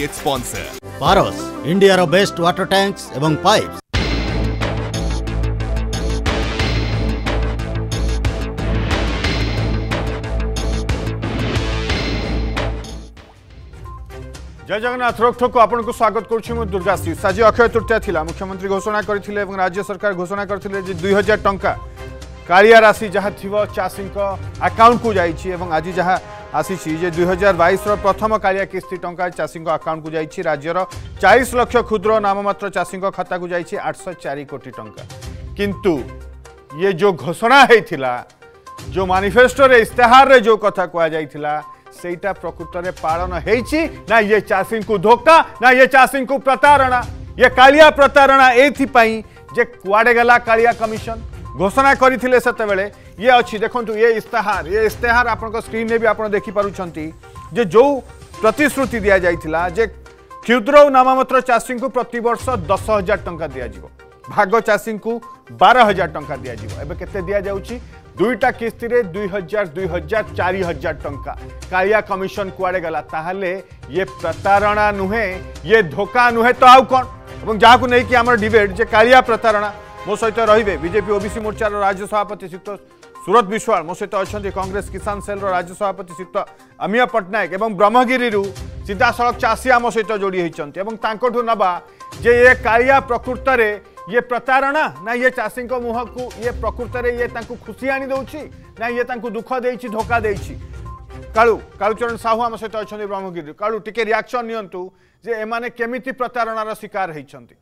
Associate sponsor Paras India रो best water tanks एवं pipes जय जगन्नाथ रक्त को आपन को स्वागत करछु मु दुर्गाशी अक्षय तृतीया थिला मुख्यमंत्री घोषणा कर राज्य सरकार घोषणा कर जे 2000 टंका कारिया राशि जहां थिवो चासिंग को को जाई आज जहां आसी हजार बैस रथम कालिया किस्ती टा चाषी आकाउंट को जाइए राज्यर चालीस लक्ष क्षुद्र नामम चाषी खाता को आठ सौ चार कोटी टाँचा किंतु ये जो घोषणा होता जो मानिफेस्टो इस्तेहारे जो कथा कहला से प्रकृत में पालन हो ये चाषी को धोखा ना ये चाषी को प्रतारणा ये कालिया प्रतारणा ये कड़े गला कामिशन घोषणा करते ये अच्छी देखु ये इस्ताहार ये इस्ताहार आप स्क्रीन में भी आप देखिपे जो प्रतिश्रुति दि जाइला जे क्षुद्र नामम्र चाषी को प्रत वर्ष दस हजार टाँह दिज्व भाग चाषी को बार हजार टाँह दिज्व एत दि जा दुईटा किस्ती में दुई हजार दुई हजार चार हजार टाँचा कालिया कमिशन कुआ गला ताहले ये प्रतारणा नुहे ये धोखा नुहे तो आउ कौन एवं जहाँ को लेकिन आम डिबेट जे कालिया प्रतारणा मो सहित रेजेपी ओबीसी मोर्चार राज्य सभापति सुतोष ସୁରତ ବିଶ୍ୱାଳ ମୋ ସହିତ ଅଛନ୍ତି କଂଗ୍ରେସ କିଷାନ ସେଲ୍ର ରାଜ୍ୟ ସଭାପତି ଶ୍ରୀଯୁକ୍ତ ଅମିୟ ପଟ୍ଟନାୟକ ଏବଂ ବ୍ରହ୍ମଗିରିରୁ ସିଧାସଳଖ ଚାଷୀ ଆମ ସହିତ ଯୋଡ଼ି ହୋଇଛନ୍ତି ଏବଂ ତାଙ୍କଠୁ ନେବା ଯେ ଏ କାଳିଆ ପ୍ରକୃତରେ ଇଏ ପ୍ରତାରଣା ନା ଇଏ ଚାଷୀଙ୍କ ମୁହଁକୁ ଇଏ ପ୍ରକୃତରେ ଇଏ ତାଙ୍କୁ ଖୁସି ଆଣିଦେଉଛି ନା ଇଏ ତାଙ୍କୁ ଦୁଃଖ ଦେଇଛି ଧୋକା ଦେଇଛି କାଳୁ କାଳୁଚରଣ ସାହୁ ଆମ ସହିତ ଅଛନ୍ତି ବ୍ରହ୍ମଗିରିରୁ କାଳୁ ଟିକେ ରିଆକ୍ସନ୍ ନିଅନ୍ତୁ ଯେ ଏମାନେ କେମିତି ପ୍ରତାରଣାର ଶିକାର ହୋଇଛନ୍ତି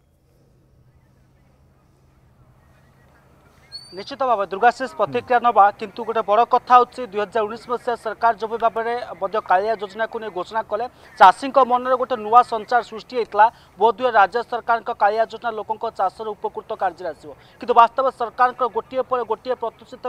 ନିଶ୍ଚିତ ଭାବେ ଦୁର୍ଗାଶିଷ ପ୍ରତିକ୍ରିୟା ନେବା କିନ୍ତୁ ଗୋଟେ ବଡ଼ କଥା ହେଉଛି ଦୁଇହଜାର ଉଣେଇଶ ମସିହା ସରକାର ଯେବେ ଭାବରେ ମଧ୍ୟ କାଳିଆ ଯୋଜନାକୁ ନେଇ ଘୋଷଣା କଲେ ଚାଷୀଙ୍କ ମନରେ ଗୋଟେ ନୂଆ ସଞ୍ଚାର ସୃଷ୍ଟି ହୋଇଥିଲା ବୋଧହୁଏ ରାଜ୍ୟ ସରକାରଙ୍କ କାଳିଆ ଯୋଜନା ଲୋକଙ୍କ ଚାଷର ଉପକୃତ କାର୍ଯ୍ୟରେ ଆସିବ କିନ୍ତୁ ବାସ୍ତବ ସରକାରଙ୍କର ଗୋଟିଏ ପରେ ଗୋଟିଏ ପ୍ରତିଶ୍ରୁତି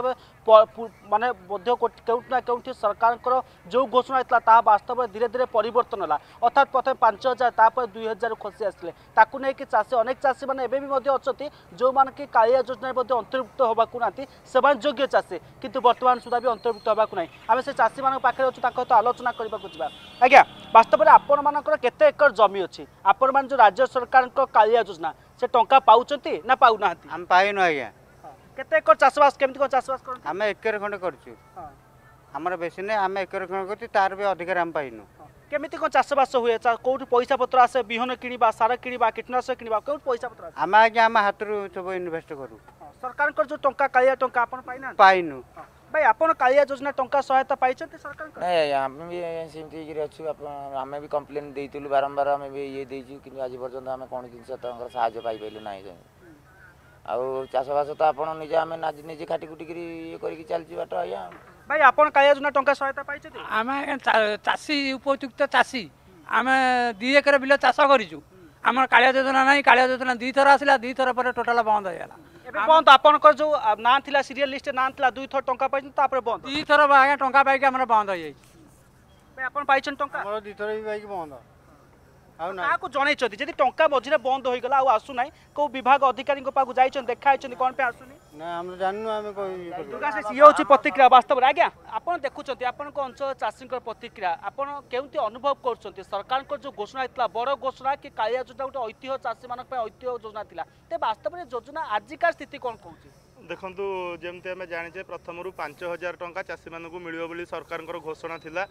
ମାନେ ମଧ୍ୟ କେଉଁଠି ନା କେଉଁଠି ସରକାରଙ୍କର ଯେଉଁ ଘୋଷଣା ହୋଇଥିଲା ତାହା ବାସ୍ତବରେ ଧୀରେ ଧୀରେ ପରିବର୍ତ୍ତନ ହେଲା ଅର୍ଥାତ୍ ପ୍ରଥମେ ପାଞ୍ଚ ହଜାର ତାପରେ ଦୁଇ ହଜାର ଖସି ଆସିଲେ ତାକୁ ନେଇକି ଚାଷୀ ଅନେକ ଚାଷୀମାନେ ଏବେ ବି ମଧ୍ୟ ଅଛନ୍ତି ଯେଉଁମାନେ କି କାଳିଆ ଯୋଜନାରେ ମଧ୍ୟ ଅନ୍ତର୍ଭୁକ୍ତ হবাকু না সে যোগ্য চাষী কিন্তু বর্তমান সুদ্ধা বি অন্তর্ভুক্ত হওয়া না আমি সে চাষী মান পাখে অছু তাঁর সহ আলোচনা করা যা আজ্ঞা বাস্তবরে আপন মানকর কেতে একর জমি অপন আপন যে রাজ্য সরকার কালিয়া যোজনা সে টঙ্কা পাউচন্তি না পাও না আমি পাইনু আজ্ঞা কত একর চাষবাস কেমতি কোন চাষবাস করতে আমি একর খন্ডে করছি আমার বেশি নেই আমি একর খন্ড করছি তার অধিকার আমি পাইনু কেমিতি কোন চাষবাস হুয়ে কোটি পয়সা পত্র আসে বিহন কিনবা সার কিনবা কীটনাশক কিনবা কেউ পয়সা পত্র আমি আজ্ঞা আমার হাতর সব ইনভেস্ট করু ସରକାରଙ୍କର ଯୋଉ ଟଙ୍କା କାଳିଆ ଟଙ୍କା ଆପଣ ପାଇନା ପାଇନୁ ଭାଇ ଆପଣ କାଳିଆ ଯୋଜନା ଟଙ୍କା ସହାୟତା ପାଇଛନ୍ତି ସରକାରଙ୍କ ନାଇଁ ଆମେ ବି ସେମିତି ହେଇକିରି ଅଛୁ ଆମେ ବି କମ୍ପ୍ଲେନ୍ ଦେଇଥିଲୁ ବାରମ୍ବାର ଆମେ ବି ଇଏ ଦେଇଛୁ କିନ୍ତୁ ଆଜି ପର୍ଯ୍ୟନ୍ତ ଆମେ କ'ଣ ଜିନିଷ ତାଙ୍କର ସାହାଯ୍ୟ ପାଇପାରିଲୁ ନାହିଁ ଆଉ ଚାଷବାସ ତ ଆପଣ ନିଜେ ଆମେ ନିଜେ ଖାଟି କୁଟିକିରି ଇଏ କରିକି ଚାଲିଛି ବାଟ ଆଜ୍ଞା ଭାଇ ଆପଣ କାଳିଆ ଯୋଜନା ଟଙ୍କା ସହାୟତା ପାଇଛନ୍ତି ଆମେ ଚାଷୀ ଉପଯୁକ୍ତ ଚାଷୀ ଆମେ ଦୁଇ ଏକର ବିଲ ଚାଷ କରିଛୁ ଆମର କାଳିଆ ଯୋଜନା ନାହିଁ କାଳିଆ ଯୋଜନା ଦୁଇଥର ଆସିଲା ଦୁଇଥର ପରେ ଟୋଟାଲ ବନ୍ଦ ହେଇଗଲା বন্ধ আপনার যে না লা সিরিয়াল লিস্ট না লা দুই থর টঙ্কা পাই তাপরে বন্ধ দুই থর আজ্ঞা টঙ্কা পাইকি আমার বন্ধ হয়ে যাই আপনার পাইছেন টঙ্কা আমার দুই থর পাইকি বন্ধ କାହାକୁ ଜଣେଇଛନ୍ତି ଯଦି ଟଙ୍କା ମଝିରେ ବନ୍ଦ ହୋଇଗଲା ଆଉ ଆସୁନାହିଁ କେଉଁ ବିଭାଗ ଅଧିକାରୀଙ୍କ ପାଖକୁ ଯାଇଛନ୍ତି ଦେଖା ହେଇଛନ୍ତି କ'ଣ ପାଇଁ ଆସୁନି ନା ଆମେ ଜାଣିନୁ ଆମେ ଇଏ ହେଉଛି ପ୍ରତିକ୍ରିୟା ବାସ୍ତବରେ ଆଜ୍ଞା ଆପଣ ଦେଖୁଛନ୍ତି ଆପଣଙ୍କ ଅଞ୍ଚଳ ଚାଷୀଙ୍କର ପ୍ରତିକ୍ରିୟା ଆପଣ କେମିତି ଅନୁଭବ କରୁଛନ୍ତି ସରକାରଙ୍କର ଯେଉଁ ଘୋଷଣା ହେଇଥିଲା ବଡ଼ ଘୋଷଣା କି କାଳିଆ ଯୋଜନା ଗୋଟେ ଐତିହ୍ୟ ଚାଷୀମାନଙ୍କ ପାଇଁ ଐତିହ୍ୟ ଯୋଜନା ଥିଲା ତେବେ ବାସ୍ତବରେ ଯୋଜନା ଆଜିକା ସ୍ଥିତି କ'ଣ କହୁଛି ଦେଖନ୍ତୁ ଯେମିତି ଆମେ ଜାଣିଛେ ପ୍ରଥମରୁ ପାଞ୍ଚ ହଜାର ଟଙ୍କା ଚାଷୀମାନଙ୍କୁ ମିଳିବ ବୋଲି ସରକାରଙ୍କର ଘୋଷଣା ଥିଲା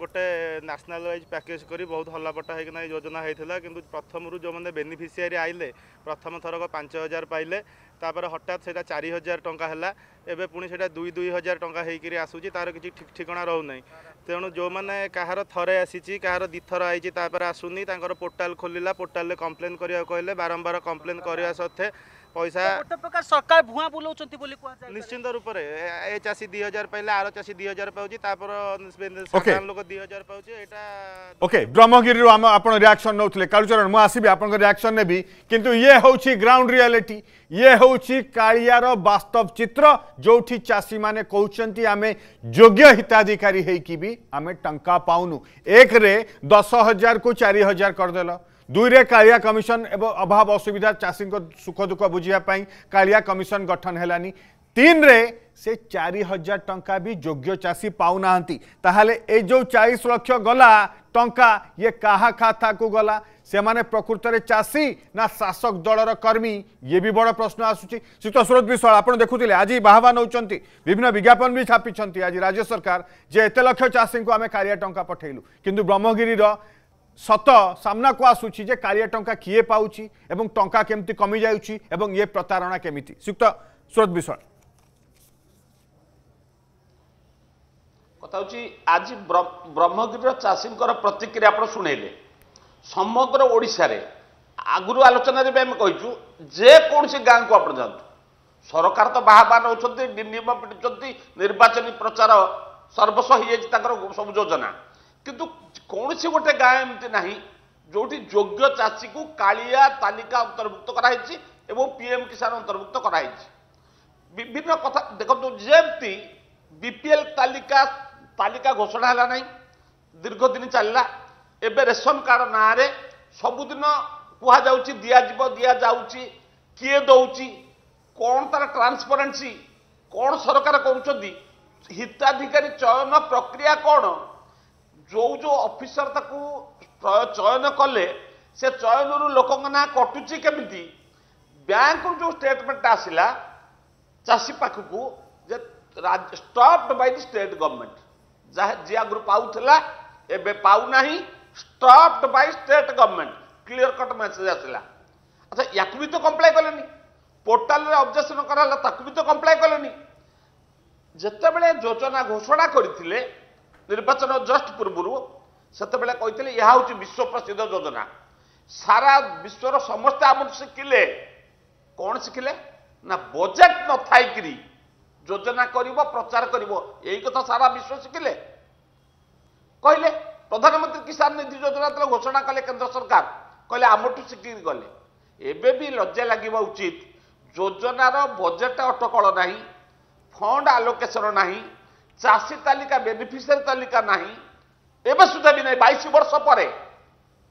ଗୋଟେ ନ୍ୟାସନାଲ୍ ନ୍ୟାସନାଲାଇଜ୍ ପ୍ୟାକେଜ୍ କରି ବହୁତ ହଲାପଟା ହେଇକିନା ଏଇ ଯୋଜନା ହେଇଥିଲା କିନ୍ତୁ ପ୍ରଥମରୁ ଯେଉଁମାନେ ବେନିଫିସିଆରୀ ଆଇଲେ ପ୍ରଥମ ଥରକ ପାଞ୍ଚ ହଜାର ପାଇଲେ ତାପରେ ହଠାତ୍ ସେଇଟା ଚାରି ହଜାର ଟଙ୍କା ହେଲା ଏବେ ପୁଣି ସେଇଟା ଦୁଇ ଦୁଇ ହଜାର ଟଙ୍କା ହେଇକିରି ଆସୁଛି ତା'ର କିଛି ଠିକ୍ ଠିକଣା ରହୁନାହିଁ ତେଣୁ ଯେଉଁମାନେ କାହାର ଥରେ ଆସିଛି କାହାର ଦୁଇଥର ଆସିଛି ତାପରେ ଆସୁନି ତାଙ୍କର ପୋର୍ଟାଲ୍ ଖୋଲିଲା ପୋର୍ଟାଲ୍ରେ କମ୍ପ୍ଲେନ୍ କରିବାକୁ କହିଲେ ବାରମ୍ବାର କମ୍ପ୍ଲେନ୍ କରିବା ସତ୍ତ୍ୱେ पैसा गोटे प्रकार सरकार भुआ बुला निश्चिंत रूप से ए चाषी दि हजार पाइले आर चाषी दि हजार पापर लोक दि हजार ओके ब्रह्मगिरी रु आप रियाक्शन नौते कालुचरण मुझे आपक्शन ने भी कि ये हूँ ग्राउंड रियालीट ये हूँ कालीयर बास्तव चित्र जो चाषी मैंने कहते आम योग्य हिताधिकारी हो आम टाँ पाऊन एक दस हजार को चार कर करदेल दुईरे कालिया कमिशन एवं अभाव असुविधा चाषी सुख दुख बुझापी कालिया कमिशन गठन हैलानी तीन रे से चार हजार टंका भी योग्य चाषी पाँ ताल ए जो चालीस लक्ष गला टंका ये कहा खाता को गला से मैंने प्रकृत चाषी ना शासक दलर कर्मी ये भी बड़ प्रश्न आसोत विश्वास आप देखु आज बाहवा नौकर विभिन्न विज्ञापन भी छापी आज राज्य सरकार जे एत लक्ष चाषी को आम का टाँग पठेलु कि ब्रह्मगिरी ସତ ସାମ୍ନାକୁ ଆସୁଛି ଯେ କାଳିଆ ଟଙ୍କା କିଏ ପାଉଛି ଏବଂ ଟଙ୍କା କେମିତି କମିଯାଉଛି ଏବଂ ଇଏ ପ୍ରତାରଣା କେମିତି ଶୁକ୍ତ ସୁରତ ବିଶ୍ୱାଳ କଥା ହେଉଛି ଆଜି ବ୍ରହ୍ମଗିରିର ଚାଷୀଙ୍କର ପ୍ରତିକ୍ରିୟା ଆପଣ ଶୁଣେଇଲେ ସମଗ୍ର ଓଡ଼ିଶାରେ ଆଗରୁ ଆଲୋଚନା ଦେବେ ଆମେ କହିଛୁ ଯେକୌଣସି ଗାଁକୁ ଆପଣ ଯାଆନ୍ତୁ ସରକାର ତ ବାହାବାହାନ ହେଉଛନ୍ତି ନିୟମ ପିଟୁଛନ୍ତି ନିର୍ବାଚନୀ ପ୍ରଚାର ସର୍ବସ୍ୱ ହେଇଯାଇଛି ତାଙ୍କର ସବୁ ଯୋଜନା କିନ୍ତୁ କୌଣସି ଗୋଟେ ଗାଁ ଏମିତି ନାହିଁ ଯେଉଁଠି ଯୋଗ୍ୟ ଚାଷୀକୁ କାଳିଆ ତାଲିକା ଅନ୍ତର୍ଭୁକ୍ତ କରାହେଇଛି ଏବଂ ପିଏମ୍ କିଷାନ ଅନ୍ତର୍ଭୁକ୍ତ କରାହେଇଛି ବିଭିନ୍ନ କଥା ଦେଖନ୍ତୁ ଯେମିତି ବିପିଏଲ୍ ତାଲିକା ତାଲିକା ଘୋଷଣା ହେଲା ନାହିଁ ଦୀର୍ଘ ଦିନ ଚାଲିଲା ଏବେ ରେସନ କାର୍ଡ଼ ନାଁରେ ସବୁଦିନ କୁହାଯାଉଛି ଦିଆଯିବ ଦିଆଯାଉଛି କିଏ ଦେଉଛି କ'ଣ ତା'ର ଟ୍ରାନ୍ସପରେନ୍ସି କ'ଣ ସରକାର କରୁଛନ୍ତି ହିତାଧିକାରୀ ଚୟନ ପ୍ରକ୍ରିୟା କ'ଣ ଯେଉଁ ଯେଉଁ ଅଫିସର ତାକୁ ଚୟନ କଲେ ସେ ଚୟନରୁ ଲୋକଙ୍କ ନାଁ କଟୁଛି କେମିତି ବ୍ୟାଙ୍କରୁ ଯେଉଁ ଷ୍ଟେଟମେଣ୍ଟଟା ଆସିଲା ଚାଷୀ ପାଖକୁ ଯେ stopped by the state government ଯାହା ଯିଏ ଆଗରୁ ପାଉଥିଲା ଏବେ ପାଉନାହିଁ stopped by state government clear cut message ଆସିଲା ଆଚ୍ଛା ୟାକୁ ବି ତ କମ୍ପ୍ଲାଏ କଲେନି ପୋର୍ଟାଲରେ ଅବଜେକ୍ସନ୍ କରାହେଲା ତାକୁ ବି ତ କମ୍ପ୍ଲାଏ କଲେନି ଯେତେବେଳେ ଯୋଜନା ଘୋଷଣା କରିଥିଲେ ନିର୍ବାଚନ ଜଷ୍ଟ ପୂର୍ବରୁ ସେତେବେଳେ କହିଥିଲେ ଏହା ହେଉଛି ବିଶ୍ୱ ପ୍ରସିଦ୍ଧ ଯୋଜନା ସାରା ବିଶ୍ୱର ସମସ୍ତେ ଆମକୁ ଶିଖିଲେ କ'ଣ ଶିଖିଲେ ନା ବଜେଟ୍ ନ ଥାଇକିରି ଯୋଜନା କରିବ ପ୍ରଚାର କରିବ ଏଇ କଥା ସାରା ବିଶ୍ୱ ଶିଖିଲେ କହିଲେ ପ୍ରଧାନମନ୍ତ୍ରୀ କିଷାନ ନିଧି ଯୋଜନା ତେଲ ଘୋଷଣା କଲେ କେନ୍ଦ୍ର ସରକାର କହିଲେ ଆମଠୁ ଶିଖିକି ଗଲେ ଏବେ ବି ଲଜ୍ଜା ଲାଗିବା ଉଚିତ ଯୋଜନାର ବଜେଟ୍ ଅଟକଳ ନାହିଁ ଫଣ୍ଡ ଆଲୋକେସନ ନାହିଁ ଚାଷୀ ତାଲିକା ବେନିଫିସିଆରୀ ତାଲିକା ନାହିଁ ଏବେ ସୁଦ୍ଧା ବି ନାହିଁ ବାଇଶ ବର୍ଷ ପରେ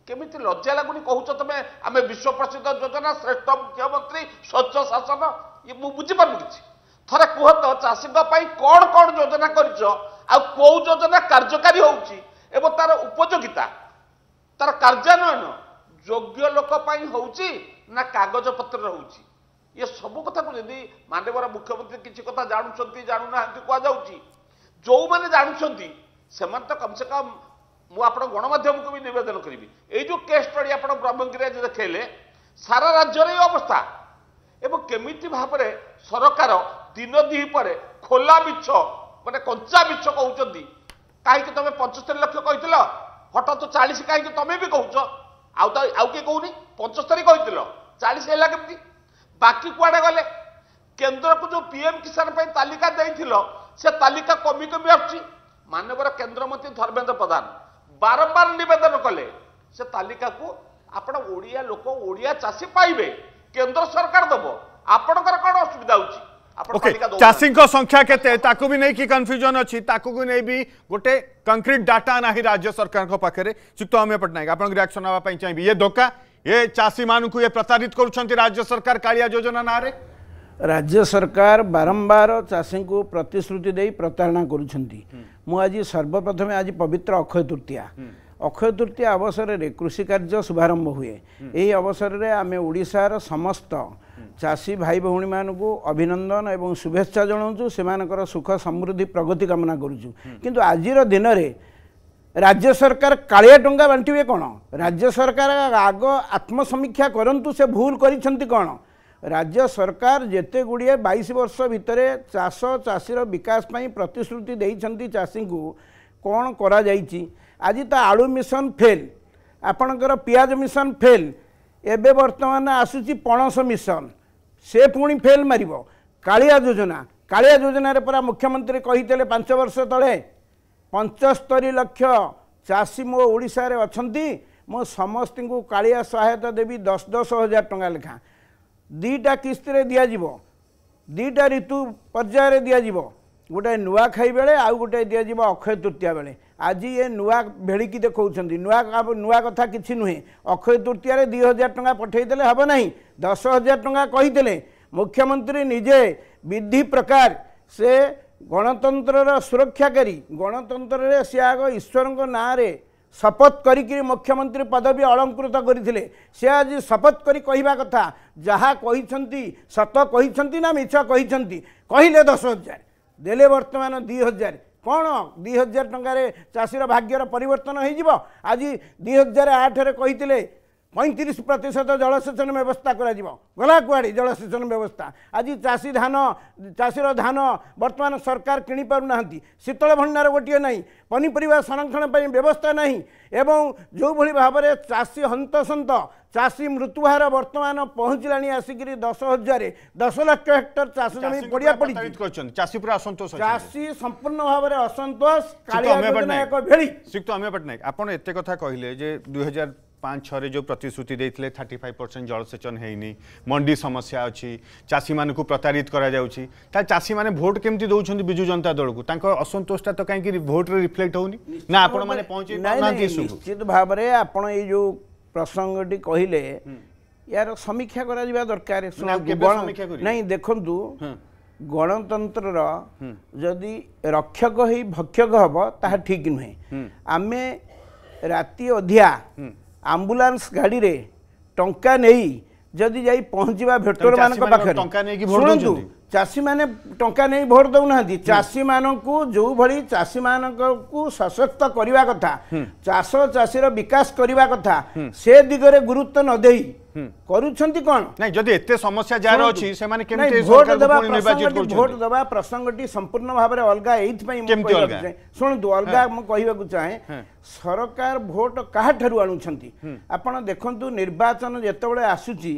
କେମିତି ଲଜ୍ଜା ଲାଗୁନି କହୁଛ ତମେ ଆମେ ବିଶ୍ୱ ପ୍ରସିଦ୍ଧ ଯୋଜନା ଶ୍ରେଷ୍ଠ ମୁଖ୍ୟମନ୍ତ୍ରୀ ସ୍ୱଚ୍ଛ ଶାସନ ମୁଁ ବୁଝିପାରୁନି କିଛି ଥରେ କୁହ ତ ଚାଷୀଙ୍କ ପାଇଁ କ'ଣ କ'ଣ ଯୋଜନା କରିଛ ଆଉ କୋଉ ଯୋଜନା କାର୍ଯ୍ୟକାରୀ ହେଉଛି ଏବଂ ତାର ଉପଯୋଗିତା ତାର କାର୍ଯ୍ୟାନ୍ୱୟନ ଯୋଗ୍ୟ ଲୋକ ପାଇଁ ହେଉଛି ନା କାଗଜପତ୍ର ହେଉଛି ଏ ସବୁ କଥାକୁ ଯଦି ମାନ୍ୟବର ମୁଖ୍ୟମନ୍ତ୍ରୀ କିଛି କଥା ଜାଣୁଛନ୍ତି ଜାଣୁନାହାନ୍ତି କୁହାଯାଉଛି ଯେଉଁମାନେ ଜାଣୁଛନ୍ତି ସେମାନେ ତ କମ୍ ସେ କମ୍ ମୁଁ ଆପଣ ଗଣମାଧ୍ୟମକୁ ବି ନିବେଦନ କରିବି ଏଇ ଯେଉଁ କେସ୍ ଷ୍ଟଡ଼ି ଆପଣ ବ୍ରହ୍ମଗିରି ଆଜି ଦେଖେଇଲେ ସାରା ରାଜ୍ୟରେ ଏଇ ଅବସ୍ଥା ଏବଂ କେମିତି ଭାବରେ ସରକାର ଦିନ ଦୁଇ ପରେ ଖୋଲା ମିଛ ମାନେ କଞ୍ଚା ମିଛ କହୁଛନ୍ତି କାହିଁକି ତମେ ପଞ୍ଚସ୍ତରୀ ଲକ୍ଷ କହିଥିଲ ହଠାତ୍ ଚାଳିଶ କାହିଁକି ତମେ ବି କହୁଛ ଆଉ ତ ଆଉ କିଏ କହୁନି ପଞ୍ଚସ୍ତରୀ କହିଥିଲ ଚାଳିଶ ହେଲା କେମିତି ବାକି କୁଆଡ଼େ ଗଲେ କେନ୍ଦ୍ରକୁ ଯେଉଁ ପିଏମ୍ କିଷାନ ପାଇଁ ତାଲିକା ଦେଇଥିଲ से तालिका कमी कमी आसवर केन्द्रमंत्री धर्मेन्द्र प्रधान बारंबार नवेदन कले से तालिका को आपड़ ओडिया लोक ओडिया चाषी पाइबे केन्द्र सरकार दब आपणकर कौन असुविधा हो ओके चाषी संख्या ताकु भी नहीं कि कन्फ्यूजन अच्छी ताकु भी नहीं भी गोटे कंक्रीट डाटा ना राज्य सरकार को पाखे चित्त अम्य पट्टनायक आप रियाक्शन नाप चाहिए ये धोखा ये चाषी को ये प्रतारित कर राज्य सरकार कालिया योजना ना ରାଜ୍ୟ ସରକାର ବାରମ୍ବାର ଚାଷୀଙ୍କୁ ପ୍ରତିଶ୍ରୁତି ଦେଇ ପ୍ରତାରଣା କରୁଛନ୍ତି ମୁଁ ଆଜି ସର୍ବପ୍ରଥମେ ଆଜି ପବିତ୍ର ଅକ୍ଷୟ ତୃତୀୟା ଅକ୍ଷୟ ତୃତୀୟା ଅବସରରେ କୃଷି କାର୍ଯ୍ୟ ଶୁଭାରମ୍ଭ ହୁଏ ଏହି ଅବସରରେ ଆମେ ଓଡ଼ିଶାର ସମସ୍ତ ଚାଷୀ ଭାଇ ଭଉଣୀମାନଙ୍କୁ ଅଭିନନ୍ଦନ ଏବଂ ଶୁଭେଚ୍ଛା ଜଣାଉଛୁ ସେମାନଙ୍କର ସୁଖ ସମୃଦ୍ଧି ପ୍ରଗତି କାମନା କରୁଛୁ କିନ୍ତୁ ଆଜିର ଦିନରେ ରାଜ୍ୟ ସରକାର କାଳିଆ ଟଙ୍କା ବାଣ୍ଟିବେ କ'ଣ ରାଜ୍ୟ ସରକାର ଆଗ ଆତ୍ମସମୀକ୍ଷା କରନ୍ତୁ ସେ ଭୁଲ କରିଛନ୍ତି କ'ଣ ରାଜ୍ୟ ସରକାର ଯେତେ ଗୁଡ଼ିଏ ବାଇଶ ବର୍ଷ ଭିତରେ ଚାଷ ଚାଷୀର ବିକାଶ ପାଇଁ ପ୍ରତିଶ୍ରୁତି ଦେଇଛନ୍ତି ଚାଷୀଙ୍କୁ କ'ଣ କରାଯାଇଛି ଆଜି ତ ଆଳୁ ମିଶନ ଫେଲ୍ ଆପଣଙ୍କର ପିଆଜ ମିଶନ ଫେଲ୍ ଏବେ ବର୍ତ୍ତମାନ ଆସୁଛି ପଣସ ମିଶନ ସେ ପୁଣି ଫେଲ୍ ମାରିବ କାଳିଆ ଯୋଜନା କାଳିଆ ଯୋଜନାରେ ପରା ମୁଖ୍ୟମନ୍ତ୍ରୀ କହିଥିଲେ ପାଞ୍ଚ ବର୍ଷ ତଳେ ପଞ୍ଚସ୍ତରୀ ଲକ୍ଷ ଚାଷୀ ମୋ ଓଡ଼ିଶାରେ ଅଛନ୍ତି ମୁଁ ସମସ୍ତଙ୍କୁ କାଳିଆ ସହାୟତା ଦେବି ଦଶ ଦଶ ହଜାର ଟଙ୍କା ଲେଖାଁ ଦୁଇଟା କିସ୍ତିରେ ଦିଆଯିବ ଦୁଇଟା ଋତୁ ପର୍ଯ୍ୟାୟରେ ଦିଆଯିବ ଗୋଟାଏ ନୂଆଖାଇ ବେଳେ ଆଉ ଗୋଟାଏ ଦିଆଯିବ ଅକ୍ଷୟ ତୃତୀୟା ବେଳେ ଆଜି ଏ ନୂଆ ଭେଳିକି ଦେଖାଉଛନ୍ତି ନୂଆ ନୂଆ କଥା କିଛି ନୁହେଁ ଅକ୍ଷୟ ତୃତୀୟାରେ ଦୁଇ ହଜାର ଟଙ୍କା ପଠାଇଦେଲେ ହେବ ନାହିଁ ଦଶ ହଜାର ଟଙ୍କା କହିଥିଲେ ମୁଖ୍ୟମନ୍ତ୍ରୀ ନିଜେ ବିଧି ପ୍ରକାର ସେ ଗଣତନ୍ତ୍ରର ସୁରକ୍ଷାକାରୀ ଗଣତନ୍ତ୍ରରେ ସେ ଆଗ ଈଶ୍ୱରଙ୍କ ନାଁରେ ଶପଥ କରିକି ମୁଖ୍ୟମନ୍ତ୍ରୀ ପଦବୀ ଅଳଙ୍କୃତ କରିଥିଲେ ସେ ଆଜି ଶପଥ କରି କହିବା କଥା ଯାହା କହିଛନ୍ତି ସତ କହିଛନ୍ତି ନା ମିଛ କହିଛନ୍ତି କହିଲେ ଦଶ ହଜାର ଦେଲେ ବର୍ତ୍ତମାନ ଦୁଇ ହଜାର କ'ଣ ଦୁଇ ହଜାର ଟଙ୍କାରେ ଚାଷୀର ଭାଗ୍ୟର ପରିବର୍ତ୍ତନ ହୋଇଯିବ ଆଜି ଦୁଇ ହଜାର ଆଠରେ କହିଥିଲେ ପଇଁତିରିଶ ପ୍ରତିଶତ ଜଳସେଚନ ବ୍ୟବସ୍ଥା କରାଯିବ ଗଲା କୁଆଡ଼େ ଜଳସେଚନ ବ୍ୟବସ୍ଥା ଆଜି ଚାଷୀ ଧାନ ଚାଷୀର ଧାନ ବର୍ତ୍ତମାନ ସରକାର କିଣିପାରୁନାହାନ୍ତି ଶୀତଳ ଭଣ୍ଡାର ଗୋଟିଏ ନାହିଁ ପନିପରିବା ସଂରକ୍ଷଣ ପାଇଁ ବ୍ୟବସ୍ଥା ନାହିଁ ଏବଂ ଯେଉଁଭଳି ଭାବରେ ଚାଷୀ ହନ୍ତସନ୍ତ ଚାଷୀ ମୃତ୍ୟୁହାର ବର୍ତ୍ତମାନ ପହଞ୍ଚିଲାଣି ଆସିକିରି ଦଶ ହଜାରରେ ଦଶ ଲକ୍ଷ ହେକ୍ଟର ଚାଷ ଜମି ପଡ଼ିଆ ପଡ଼ିଛି ଚାଷୀ ପୁରା ଅସନ୍ତୋଷ ଚାଷୀ ସମ୍ପୂର୍ଣ୍ଣ ଭାବରେ ଅସନ୍ତୋଷ କାଳିଆ ଏକ ଭେଳି ଶ୍ରୀଯୁକ୍ତ ଅମୀୟ ପଟ୍ଟନାୟକ ଆପଣ ଏତେ କଥା କହିଲେ ଯେ ଦୁଇ ହଜାର पाँच छः जो प्रतिश्रुति थर्टी फाइव परसेंट जलसेचन है मंडी समस्या अच्छी चाषी मान प्रतारित कर चाषी मैंने भोट के दौरान विजु जनता दल को असंतोषा तो कहीं भोट्रे रिफ्लेक्ट होश्चित भाव में जो प्रसंग टी यार समीक्षा कर दरकार नहीं देखु गणतंत्र जदि रक्षक ही भक्षक हम ता नुहे आम राति अधिया ଆମ୍ବୁଲାନ୍ସ ଗାଡ଼ିରେ ଟଙ୍କା ନେଇ ଯଦି ଯାଇ ପହଞ୍ଚିବା ଭେଟର ମାନଙ୍କ ପାଖରେ ଶୁଣନ୍ତୁ ଚାଷୀ ମାନେ ଟଙ୍କା ନେଇ ଭୋଟ ଦେଉନାହାନ୍ତି ଚାଷୀ ମାନଙ୍କୁ ଯେଉଁଭଳି ଚାଷୀ ମାନଙ୍କୁ ସଶକ୍ତ କରିବା କଥା ଚାଷ ଚାଷୀର ବିକାଶ କରିବା କଥା ସେ ଦିଗରେ ଗୁରୁତ୍ୱ ନ ଦେଇ କରୁଛନ୍ତି କଣ ନାଇଁ ଯଦି ଏତେ ସମସ୍ୟା ଯାହାର ଅଛି ସେମାନେ ଭୋଟ ଦେବା ପ୍ରସଙ୍ଗଟି ସମ୍ପୂର୍ଣ୍ଣ ଭାବରେ ଅଲଗା ଏଇଥିପାଇଁ ଶୁଣନ୍ତୁ ଅଲଗା ମୁଁ କହିବାକୁ ଚାହେଁ ସରକାର ଭୋଟ କାହାଠାରୁ ଆଣୁଛନ୍ତି ଆପଣ ଦେଖନ୍ତୁ ନିର୍ବାଚନ ଯେତେବେଳେ ଆସୁଛି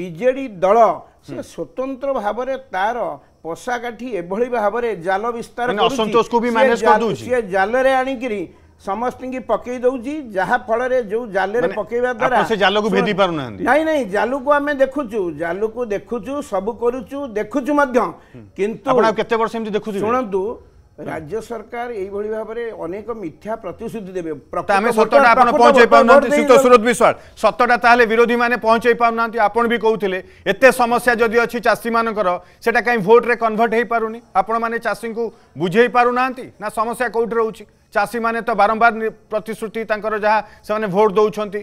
ବିଜେଡି ଦଳ ସେ ସ୍ୱତନ୍ତ୍ର ଭାବରେ ତାର ପଶାକାଠି ଏଭଳି ଭାବରେ ଜାଲ ବିସ୍ତାର ସିଏ ଜାଲରେ ଆଣିକିରି ସମସ୍ତଙ୍କୁ ପକେଇ ଦଉଛି ଯାହା ଫଳରେ ଯୋଉ ଜାଲରେ ପକେଇବା ଦ୍ୱାରା ସେ ଜାଲକୁ ଭେଦି ପାରୁନାହାନ୍ତି ନାଇଁ ନାଇଁ ଜାଲକୁ ଆମେ ଦେଖୁଛୁ ଜାଲକୁ ଦେଖୁଛୁ ସବୁ କରୁଛୁ ଦେଖୁଛୁ ମଧ୍ୟ କିନ୍ତୁ କେତେ ବର୍ଷ ଏମିତି ଦେଖୁଛୁ ଶୁଣନ୍ତୁ ରାଜ୍ୟ ସରକାର ଏଇଭଳି ଭାବରେ ଅନେକ ମିଥ୍ୟା ପ୍ରତିଶ୍ରୁତି ଦେବେ ଆମେ ସତଟା ଆପଣ ପହଞ୍ଚାଇ ପାରୁନାହାନ୍ତି ଶ୍ରୀତ ସୁରତ ବିଶ୍ୱାଳ ସତଟା ତାହେଲେ ବିରୋଧୀମାନେ ପହଞ୍ଚାଇ ପାରୁନାହାନ୍ତି ଆପଣ ବି କହୁଥିଲେ ଏତେ ସମସ୍ୟା ଯଦି ଅଛି ଚାଷୀମାନଙ୍କର ସେଟା କାହିଁ ଭୋଟରେ କନଭର୍ଟ ହେଇପାରୁନି ଆପଣମାନେ ଚାଷୀଙ୍କୁ ବୁଝେଇ ପାରୁନାହାନ୍ତି ନା ସମସ୍ୟା କେଉଁଠି ରହୁଛି ଚାଷୀମାନେ ତ ବାରମ୍ବାର ପ୍ରତିଶ୍ରୁତି ତାଙ୍କର ଯାହା ସେମାନେ ଭୋଟ ଦେଉଛନ୍ତି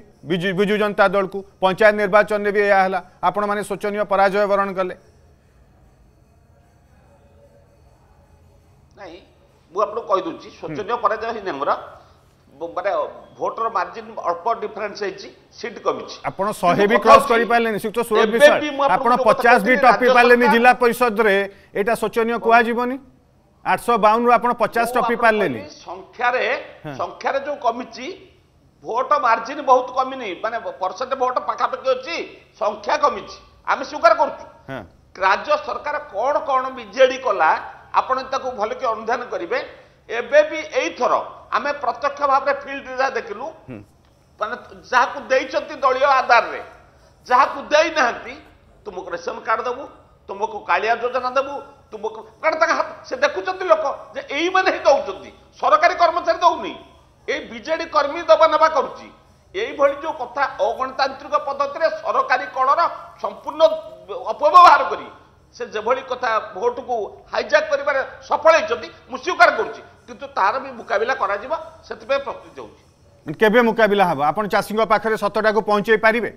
ବିଜୁ ଜନତା ଦଳକୁ ପଞ୍ଚାୟତ ନିର୍ବାଚନରେ ବି ଏହା ହେଲା ଆପଣମାନେ ଶୋଚନୀୟ ପରାଜୟ ବରଣ କଲେ ମୁଁ ଆପଣଙ୍କୁ କହିଦେଉଛି ଶୋଚନୀୟ ପରାଜୟ ନେମରା ମାନେ ଭୋଟର ମାର୍ଜିନ ଅଳ୍ପ ଡିଫରେନ୍ସ ହେଇଛି ସିଟ୍ କମିଛି ଆପଣ ଶହେ ବି କ୍ରସ୍ କରିପାରିଲେନି ଶ୍ରୀଯୁକ୍ତ ସୁରଜ ବିଶ୍ୱାଳ ଆପଣ ପଚାଶ ବି ଟପି ପାରିଲେନି ଜିଲ୍ଲା ପରିଷଦରେ ଏଇଟା ଶୋଚନୀୟ କୁହାଯିବନି ଆଠଶହ ବାଉନରୁ ଆପଣ ପଚାଶ ଟପି ପାରିଲେନି ସଂଖ୍ୟାରେ ସଂଖ୍ୟାରେ ଯୋଉ କମିଛି ଭୋଟ ମାର୍ଜିନ ବହୁତ କମିନି ମାନେ ପରସେଣ୍ଟ ଭୋଟ ପାଖାପାଖି ଅଛି ସଂଖ୍ୟା କମିଛି ଆମେ ସ୍ୱୀକାର କରୁଛୁ ରାଜ୍ୟ ସରକାର କ'ଣ କ'ଣ ବିଜେଡି କଲା ଆପଣ ତାକୁ ଭଲକି ଅନୁଧ୍ୟାନ କରିବେ ଏବେ ବି ଏଇଥର ଆମେ ପ୍ରତ୍ୟକ୍ଷ ଭାବେ ଫିଲ୍ଡରେ ଯାହା ଦେଖିଲୁ ମାନେ ଯାହାକୁ ଦେଇଛନ୍ତି ଦଳୀୟ ଆଧାରରେ ଯାହାକୁ ଦେଇନାହାନ୍ତି ତୁମକୁ ରେସନ କାର୍ଡ ଦେବୁ ତୁମକୁ କାଳିଆ ଯୋଜନା ଦେବୁ ତୁମକୁ କାରଣ ତାଙ୍କ ସେ ଦେଖୁଛନ୍ତି ଲୋକ ଯେ ଏଇମାନେ ହିଁ ଦେଉଛନ୍ତି ସରକାରୀ କର୍ମଚାରୀ ଦେଉନି ଏଇ ବିଜେଡି କର୍ମୀ ଦେବା ନେବା କରୁଛି ଏଇଭଳି ଯେଉଁ କଥା ଅଗଣତାନ୍ତ୍ରିକ ପଦ୍ଧତିରେ ସରକାରୀ କଳର ସମ୍ପୂର୍ଣ୍ଣ ଅପବ୍ୟବହାର କରି ସେ ଯେଭଳି କଥା ଭୋଟକୁ ହାଇଜାକ୍ সফল হয়েছেন মু স্বীকার করছি কিন্তু তার বি মোকাবিলা করা সেপাই প্রস্তুতি হচ্ছে কেবে মোকাবিলা হব আপনার চাষী পাখে সতটাকে পৌঁছাই পারিবে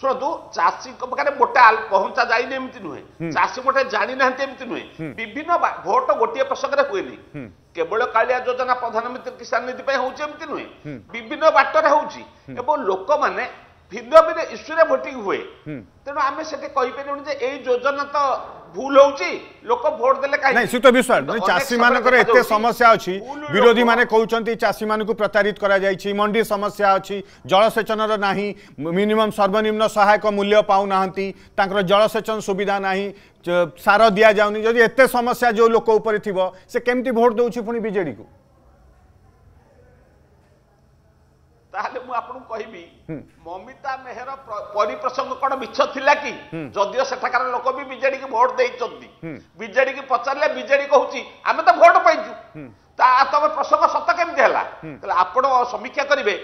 ଶୁଣନ୍ତୁ ଚାଷୀଙ୍କ ପାଖରେ ମୋଟାଲ ପହଞ୍ଚା ଯାଇନି ଏମିତି ନୁହେଁ ଚାଷୀ ମୋଟେ ଜାଣିନାହାନ୍ତି ଏମିତି ନୁହେଁ ବିଭିନ୍ନ ଭୋଟ ଗୋଟିଏ ପ୍ରସଙ୍ଗରେ ହୁଏନି କେବଳ କାଳିଆ ଯୋଜନା ପ୍ରଧାନମନ୍ତ୍ରୀ କିଷାନ ନିଧି ପାଇଁ ହଉଛି ଏମିତି ନୁହେଁ ବିଭିନ୍ନ ବାଟରେ ହଉଛି ଏବଂ ଲୋକମାନେ ଭିନ୍ନଭିନ୍ନ ଇସ୍ୟୁରେ ଭୋଟିଂ ହୁଏ ତେଣୁ ଆମେ ସେଠି କହିପାରିବୁନି ଯେ ଏଇ ଯୋଜନା ତ ଭୁଲ ହଉଛି ଲୋକ ଭୋଟ ଦେଲେ କାହିଁକି ଶ୍ରୀତ ବିଶ୍ୱାଳ ଚାଷୀ ମାନଙ୍କର ଏତେ ସମସ୍ୟା ଅଛି ବିରୋଧୀ ମାନେ କହୁଛନ୍ତି ଚାଷୀ ମାନଙ୍କୁ ପ୍ରତାରିତ କରାଯାଇଛି ମଣ୍ଡି ସମସ୍ୟା ଅଛି ଜଳସେଚନର ନାହିଁ ମିନିମମ୍ ସର୍ବନିମ୍ନ ସହାୟକ ମୂଲ୍ୟ ପାଉନାହାନ୍ତି ତାଙ୍କର ଜଳସେଚନ ସୁବିଧା ନାହିଁ ସାର ଦିଆଯାଉନି ଯଦି ଏତେ ସମସ୍ୟା ଯେଉଁ ଲୋକ ଉପରେ ଥିବ ସେ କେମିତି ଭୋଟ ଦେଉଛି ପୁଣି ବିଜେଡିକୁ ତାହେଲେ ମୁଁ ମମିତା ମେହର ପରିପ୍ରସଙ୍ଗ କଣ ମିଛ ଥିଲା କି ଯଦିଓ ସେଠାକାର ଲୋକ ବି ବିଜେଡିକୁ ଭୋଟ ଦେଇଛନ୍ତି ବିଜେଡିକୁ ପଚାରିଲେ ବିଜେଡି କହୁଛି ଆମେ ତ ଭୋଟ ପାଇଛୁ ତା ତମ ପ୍ରସଙ୍ଗ ସତ କେମିତି ହେଲା ଆପଣ ସମୀକ୍ଷା କରିବେ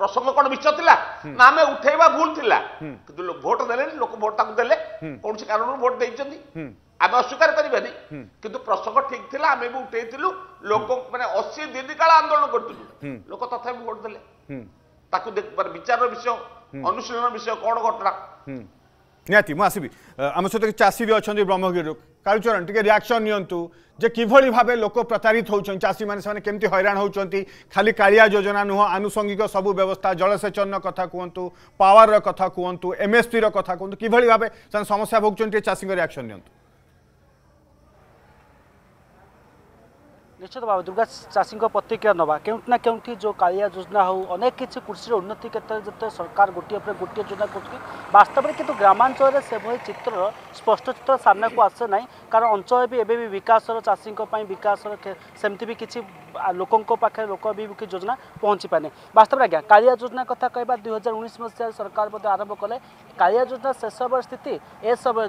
ପ୍ରସଙ୍ଗ କଣ ମିଛ ଥିଲା ନା ଆମେ ଉଠେଇବା ଭୁଲ ଥିଲା କିନ୍ତୁ ଭୋଟ ଦେଲେନି ଲୋକ ଭୋଟ ତାଙ୍କୁ ଦେଲେ କୌଣସି କାରଣରୁ ଭୋଟ ଦେଇଛନ୍ତି ଆମେ ଅସ୍ୱୀକାର କରିବାନି କିନ୍ତୁ ପ୍ରସଙ୍ଗ ଠିକ ଥିଲା ଆମେ ବି ଉଠେଇଥିଲୁ ଲୋକ ମାନେ ଅଶୀ ଦିନ କାଳ ଆନ୍ଦୋଳନ କରିଥିଲୁ ଲୋକ ତଥାପି ଭୋଟ ଦେଲେ ତାକୁ ଦେଖିପାରେ ବିଚାରର ବିଷୟ ଅନୁଶୀଳନ ବିଷୟ କ'ଣ ଘଟଣା ନିହାତି ମୁଁ ଆସିବି ଆମ ସହିତ ଚାଷୀ ବି ଅଛନ୍ତି ବ୍ରହ୍ମଗିରିରୁ କାଳୁଚରଣ ଟିକେ ରିଆକ୍ସନ୍ ନିଅନ୍ତୁ ଯେ କିଭଳି ଭାବେ ଲୋକ ପ୍ରତାରିତ ହେଉଛନ୍ତି ଚାଷୀମାନେ ସେମାନେ କେମିତି ହଇରାଣ ହେଉଛନ୍ତି ଖାଲି କାଳିଆ ଯୋଜନା ନୁହଁ ଆନୁଷଙ୍ଗିକ ସବୁ ବ୍ୟବସ୍ଥା ଜଳସେଚନର କଥା କୁହନ୍ତୁ ପାୱାରର କଥା କୁହନ୍ତୁ ଏମ୍ଏସ୍ପିର କଥା କୁହନ୍ତୁ କିଭଳି ଭାବେ ସେମାନେ ସମସ୍ୟା ଭୋଗୁଛନ୍ତି ଟିକେ ଚାଷୀଙ୍କ ରିଆକ୍ସନ୍ ନିଅନ୍ତୁ ନିଶ୍ଚିତ ଭାବେ ଦୁର୍ଗା ଚାଷୀଙ୍କ ପ୍ରତିକ୍ରିୟା ନେବା କେଉଁଠି ନା କେଉଁଠି ଯେଉଁ କାଳିଆ ଯୋଜନା ହେଉ ଅନେକ କିଛି କୃଷିର ଉନ୍ନତି କ୍ଷେତ୍ରରେ ଯେତେ ସରକାର ଗୋଟିଏ ପରେ ଗୋଟିଏ ଯୋଜନା କରୁଛନ୍ତି ବାସ୍ତବରେ କିନ୍ତୁ ଗ୍ରାମାଞ୍ଚଳରେ ସେଭଳି ଚିତ୍ରର ସ୍ପଷ୍ଟ ଚିତ୍ର ସାମ୍ନାକୁ ଆସେ ନାହିଁ କାରଣ ଅଞ୍ଚଳ ବି ଏବେ ବି ବିକାଶର ଚାଷୀଙ୍କ ପାଇଁ ବିକାଶର ସେମିତି ବି କିଛି ଲୋକଙ୍କ ପାଖରେ ଲୋକ ଅଭିମୁଖୀ ଯୋଜନା ପହଞ୍ଚି ପାରେନି ବାସ୍ତବରେ ଆଜ୍ଞା କାଳିଆ ଯୋଜନା କଥା କହିବା ଦୁଇ ହଜାର ଉଣେଇଶ ମସିହାରେ ସରକାର ମଧ୍ୟ ଆରମ୍ଭ କଲେ କାଳିଆ ଯୋଜନା ସେ ସମୟର ସ୍ଥିତି ଏ ସମୟ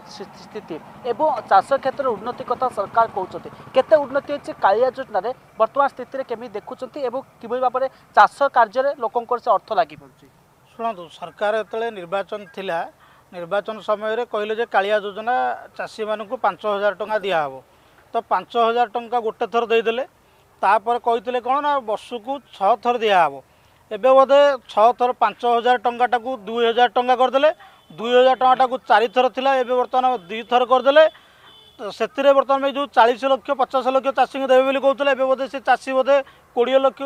ସ୍ଥିତି ଏବଂ ଚାଷ କ୍ଷେତ୍ରରେ ଉନ୍ନତି କଥା ସରକାର କହୁଛନ୍ତି କେତେ ଉନ୍ନତି ହେଉଛି କାଳିଆ ଯୋଜନା ଯୋଜନାରେ ବର୍ତ୍ତମାନ ସ୍ଥିତିରେ କେମିତି ଦେଖୁଛନ୍ତି ଏବଂ କିଭଳି ଭାବରେ ଚାଷ କାର୍ଯ୍ୟରେ ଲୋକଙ୍କର ସେ ଅର୍ଥ ଲାଗିପାରୁଛି ଶୁଣନ୍ତୁ ସରକାର ଯେତେବେଳେ ନିର୍ବାଚନ ଥିଲା ନିର୍ବାଚନ ସମୟରେ କହିଲେ ଯେ କାଳିଆ ଯୋଜନା ଚାଷୀମାନଙ୍କୁ ପାଞ୍ଚ ହଜାର ଟଙ୍କା ଦିଆହେବ ତ ପାଞ୍ଚ ହଜାର ଟଙ୍କା ଗୋଟେ ଥର ଦେଇଦେଲେ ତାପରେ କହିଥିଲେ କ'ଣ ନା ବର୍ଷକୁ ଛଅ ଥର ଦିଆହେବ ଏବେ ବୋଧେ ଛଅ ଥର ପାଞ୍ଚ ହଜାର ଟଙ୍କାଟାକୁ ଦୁଇ ହଜାର ଟଙ୍କା କରିଦେଲେ ଦୁଇ ହଜାର ଟଙ୍କାଟାକୁ ଚାରିଥର ଥିଲା ଏବେ ବର୍ତ୍ତମାନ ଦୁଇଥର କରିଦେଲେ ସେଥିରେ ବର୍ତ୍ତମାନ ଯେଉଁ ଚାଳିଶ ଲକ୍ଷ ପଚାଶ ଲକ୍ଷ ଚାଷୀଙ୍କୁ ଦେବେ ବୋଲି କହୁଥିଲେ ଏବେ ବୋଧେ ସେ ଚାଷୀ ବୋଧେ କୋଡ଼ିଏ ଲକ୍ଷ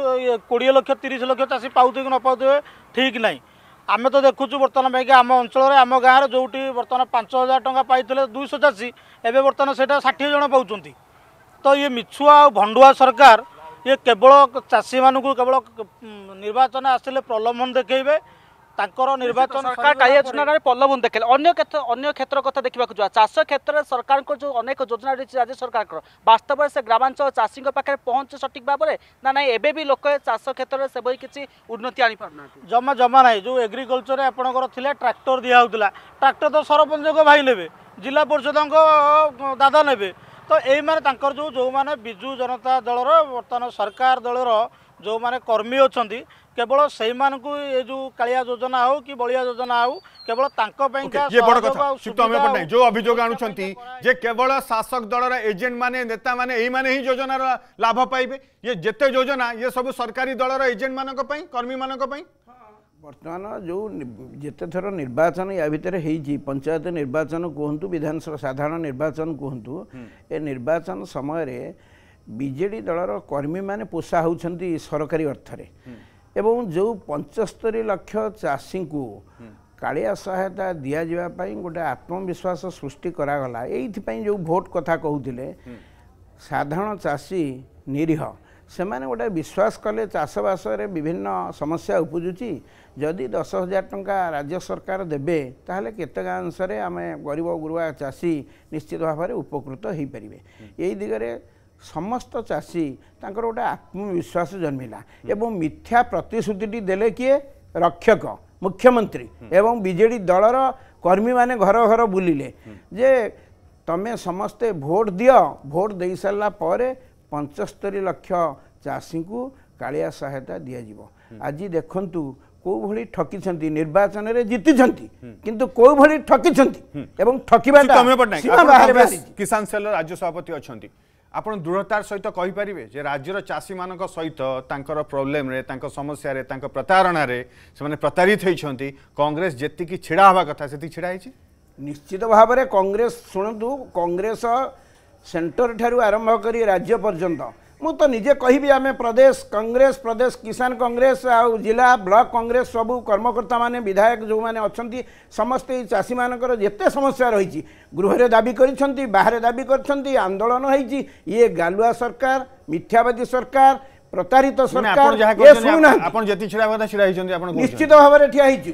କୋଡ଼ିଏ ଲକ୍ଷ ତିରିଶ ଲକ୍ଷ ଚାଷୀ ପାଉଥିବେ କି ନ ପାଉଥିବେ ଠିକ୍ ନାହିଁ ଆମେ ତ ଦେଖୁଛୁ ବର୍ତ୍ତମାନ ପାଇଁକି ଆମ ଅଞ୍ଚଳରେ ଆମ ଗାଁରେ ଯେଉଁଠି ବର୍ତ୍ତମାନ ପାଞ୍ଚ ହଜାର ଟଙ୍କା ପାଇଥିଲେ ଦୁଇଶହ ଚାଷୀ ଏବେ ବର୍ତ୍ତମାନ ସେଇଟା ଷାଠିଏ ଜଣ ପାଉଛନ୍ତି ତ ଇଏ ମିଛୁଆ ଆଉ ଭଣ୍ଡୁଆ ସରକାର ଇଏ କେବଳ ଚାଷୀମାନଙ୍କୁ କେବଳ ନିର୍ବାଚନ ଆସିଲେ ପ୍ରଲୋଭନ ଦେଖେଇବେ ତାଙ୍କର ନିର୍ବାଚନ ସରକାର କାର୍ଯ୍ୟାନୁଷ୍ଠାନରେ ପ୍ରଲୋଭନ ଦେଖେଇଲେ ଅନ୍ୟ କ୍ଷେତ୍ର ଅନ୍ୟ କ୍ଷେତ୍ର କଥା ଦେଖିବାକୁ ଯିବା ଚାଷ କ୍ଷେତ୍ରରେ ସରକାରଙ୍କର ଯେଉଁ ଅନେକ ଯୋଜନା ରହିଛି ରାଜ୍ୟ ସରକାରଙ୍କର ବାସ୍ତବରେ ସେ ଗ୍ରାମାଞ୍ଚଳ ଚାଷୀଙ୍କ ପାଖରେ ପହଞ୍ଚୁଛି ସଠିକ୍ ଭାବରେ ନା ନାହିଁ ଏବେ ବି ଲୋକ ଚାଷ କ୍ଷେତ୍ରରେ ସେଭଳି କିଛି ଉନ୍ନତି ଆଣିପାରୁନାହାନ୍ତି ଜମା ଜମା ନାହିଁ ଯେଉଁ ଏଗ୍ରିକଲଚରରେ ଆପଣଙ୍କର ଥିଲା ଟ୍ରାକ୍ଟର ଦିଆହେଉଥିଲା ଟ୍ରାକ୍ଟର ତ ସରପଞ୍ଚଙ୍କ ଭାଇ ନେବେ ଜିଲ୍ଲା ପରିଷଦଙ୍କ ଦାଦା ନେବେ ତ ଏଇମାନେ ତାଙ୍କର ଯେଉଁ ଯେଉଁମାନେ ବିଜୁ ଜନତା ଦଳର ବର୍ତ୍ତମାନ ସରକାର ଦଳର ଯେଉଁମାନେ କର୍ମୀ ଅଛନ୍ତି କେବଳ ସେଇମାନଙ୍କୁ ଏ ଯେଉଁ କାଳିଆ ଯୋଜନା ହେଉ କି ବଳିଆ ଯୋଜନା ହେଉ କେବଳ ତାଙ୍କ ପାଇଁକା ଯେଉଁ ଅଭିଯୋଗ ଆଣୁଛନ୍ତି ଯେ କେବଳ ଶାସକ ଦଳର ଏଜେଣ୍ଟମାନେ ନେତାମାନେ ଏଇମାନେ ହିଁ ଯୋଜନାର ଲାଭ ପାଇବେ ଇଏ ଯେତେ ଯୋଜନା ଇଏ ସବୁ ସରକାରୀ ଦଳର ଏଜେଣ୍ଟମାନଙ୍କ ପାଇଁ କର୍ମୀମାନଙ୍କ ପାଇଁ ବର୍ତ୍ତମାନ ଯେଉଁ ଯେତେ ଥର ନିର୍ବାଚନ ୟା ଭିତରେ ହେଇଛି ପଞ୍ଚାୟତ ନିର୍ବାଚନ କୁହନ୍ତୁ ବିଧାନସଭା ସାଧାରଣ ନିର୍ବାଚନ କୁହନ୍ତୁ ଏ ନିର୍ବାଚନ ସମୟରେ ବିଜେଡ଼ି ଦଳର କର୍ମୀମାନେ ପୋଷା ହେଉଛନ୍ତି ସରକାରୀ ଅର୍ଥରେ ଏବଂ ଯେଉଁ ପଞ୍ଚସ୍ତରୀ ଲକ୍ଷ ଚାଷୀଙ୍କୁ କାଳିଆ ସହାୟତା ଦିଆଯିବା ପାଇଁ ଗୋଟେ ଆତ୍ମବିଶ୍ୱାସ ସୃଷ୍ଟି କରାଗଲା ଏଇଥିପାଇଁ ଯେଉଁ ଭୋଟ କଥା କହୁଥିଲେ ସାଧାରଣ ଚାଷୀ ନିରୀହ ସେମାନେ ଗୋଟେ ବିଶ୍ୱାସ କଲେ ଚାଷବାସରେ ବିଭିନ୍ନ ସମସ୍ୟା ଉପୁଜୁଛି ଯଦି ଦଶ ହଜାର ଟଙ୍କା ରାଜ୍ୟ ସରକାର ଦେବେ ତାହେଲେ କେତେକ ଅଂଶରେ ଆମେ ଗରିବ ଗୁରୁବା ଚାଷୀ ନିଶ୍ଚିତ ଭାବରେ ଉପକୃତ ହୋଇପାରିବେ ଏଇ ଦିଗରେ ସମସ୍ତ ଚାଷୀ ତାଙ୍କର ଗୋଟେ ଆତ୍ମବିଶ୍ୱାସ ଜନ୍ମିଲା ଏବଂ ମିଥ୍ୟା ପ୍ରତିଶ୍ରୁତିଟି ଦେଲେ କିଏ ରକ୍ଷକ ମୁଖ୍ୟମନ୍ତ୍ରୀ ଏବଂ ବିଜେଡ଼ି ଦଳର କର୍ମୀମାନେ ଘର ଘର ବୁଲିଲେ ଯେ ତମେ ସମସ୍ତେ ଭୋଟ୍ ଦିଅ ଭୋଟ୍ ଦେଇସାରିଲା ପରେ ପଞ୍ଚସ୍ତରୀ ଲକ୍ଷ ଚାଷୀଙ୍କୁ କାଳିଆ ସହାୟତା ଦିଆଯିବ ଆଜି ଦେଖନ୍ତୁ କେଉଁଭଳି ଠକିଛନ୍ତି ନିର୍ବାଚନରେ ଜିତିଛନ୍ତି କିନ୍ତୁ କେଉଁଭଳି ଠକିଛନ୍ତି ଏବଂ ଠକିବା କିଷାନ ସେଲ୍ ରାଜ୍ୟ ସଭାପତି ଅଛନ୍ତି ଆପଣ ଦୃଢ଼ତାର ସହିତ କହିପାରିବେ ଯେ ରାଜ୍ୟର ଚାଷୀମାନଙ୍କ ସହିତ ତାଙ୍କର ପ୍ରୋବ୍ଲେମରେ ତାଙ୍କ ସମସ୍ୟାରେ ତାଙ୍କ ପ୍ରତାରଣାରେ ସେମାନେ ପ୍ରତାରିତ ହୋଇଛନ୍ତି କଂଗ୍ରେସ ଯେତିକି ଛିଡ଼ା ହେବା କଥା ସେତିକି ଛିଡ଼ା ହେଇଛି ନିଶ୍ଚିତ ଭାବରେ କଂଗ୍ରେସ ଶୁଣନ୍ତୁ କଂଗ୍ରେସ ସେଣ୍ଟର ଠାରୁ ଆରମ୍ଭ କରି ରାଜ୍ୟ ପର୍ଯ୍ୟନ୍ତ ମୁଁ ତ ନିଜେ କହିବି ଆମେ ପ୍ରଦେଶ କଂଗ୍ରେସ ପ୍ରଦେଶ କିଷାନ କଂଗ୍ରେସ ଆଉ ଜିଲ୍ଲା ବ୍ଲକ କଂଗ୍ରେସ ସବୁ କର୍ମକର୍ତ୍ତାମାନେ ବିଧାୟକ ଯେଉଁମାନେ ଅଛନ୍ତି ସମସ୍ତେ ଏଇ ଚାଷୀମାନଙ୍କର ଯେତେ ସମସ୍ୟା ରହିଛି ଗୃହରେ ଦାବି କରିଛନ୍ତି ବାହାରେ ଦାବି କରିଛନ୍ତି ଆନ୍ଦୋଳନ ହେଇଛି ଇଏ ଗାଲୁଆ ସରକାର ମିଥ୍ୟାବାଦୀ ସରକାର ପ୍ରତାରିତ ସରକାର ଆପଣ ଯେତିକି ଛିଡ଼ା କଥା ଛିଡ଼ା ହେଇଛନ୍ତି ଆପଣ ନିଶ୍ଚିତ ଭାବରେ ଠିଆ ହେଇଛି